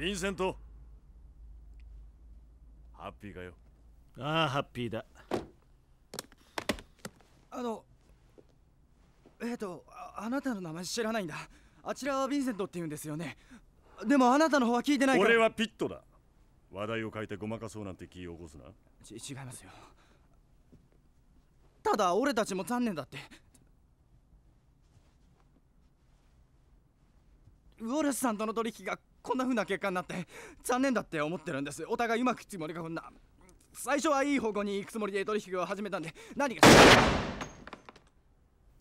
ヴィンセントハッピーかよああハッピーだあのえっ、ー、とあなたの名前知らないんだあちらはヴィンセントって言うんですよねでもあなたの方は聞いてないから俺はピットだ話題を変えてごまかそうなんて気を起こすなち違いますよただ俺たちも残念だってウォレスさんとの取引がこんな風な結果になって残念だって思ってるんですお互いうまくいつもりがこんな最初はいい方向に行くつもりで取引を始めたんで何が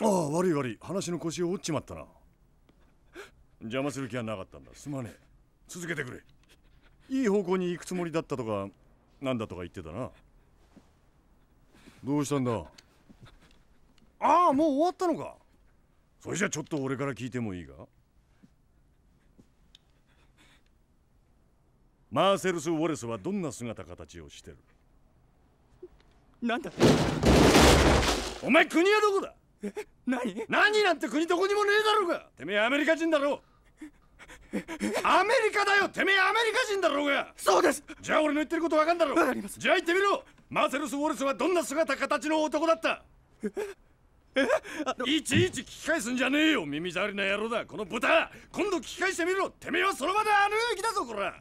ああ悪い悪い話の腰を折っちまったな邪魔する気はなかったんだすまねえ続けてくれいい方向に行くつもりだったとかなんだとか言ってたなどうしたんだああもう終わったのかそれじゃちょっと俺から聞いてもいいかマーセルス・ウォレスはどんな姿形をしてるなんだお前国はどこだえ何何なんて国どこにもねえだろうがてめえアメリカ人だろうアメリカだよてめえアメリカ人だろうがそうですじゃあ俺の言ってることわかんだろわかりますじゃあ言ってみろマーセルス・ウォレスはどんな姿形の男だったいちいち聞き返すんじゃねえよ耳障りな野郎だこの豚今度聞き返してみろてめえはその場であの行きだぞこら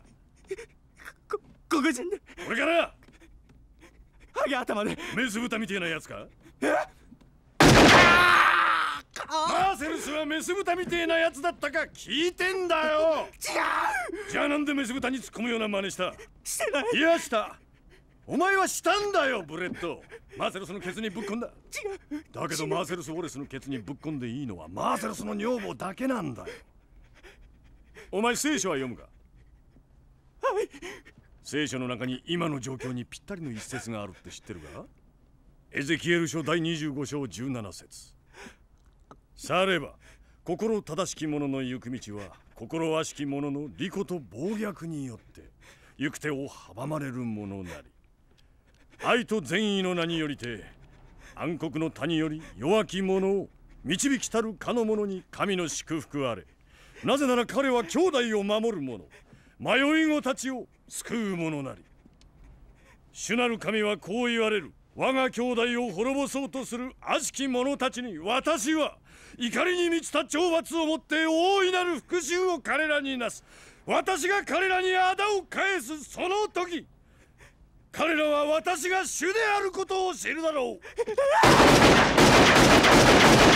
こ黒人でこれからハゲ頭でメス豚みてえなやつかえマーセルスはメス豚みてえなやつだったか聞いてんだよ違うじゃあなんでメス豚に突っ込むような真似したしてないいやしたお前はしたんだよブレッドマーセルスのケツにぶっこんだ違うだけどマーセルス・ウォレスのケツにぶっこんでいいのはマーセルスの女房だけなんだよお前聖書は読むか聖書の中に今の状況にぴったりの一節があるって知ってるかエゼキエル書第25章17節されば心正しき者の行く道は心悪しき者の利己と暴虐によって行く手を阻まれるものなり愛と善意の名によりて暗黒の谷より弱き者を導きたるかの者に神の祝福あれなぜなら彼は兄弟を守る者迷い子たちを救う者なり主なる神はこう言われる我が兄弟を滅ぼそうとする悪しき者たちに私は怒りに満ちた懲罰をもって大いなる復讐を彼らになす私が彼らにあだを返すその時彼らは私が主であることを知るだろう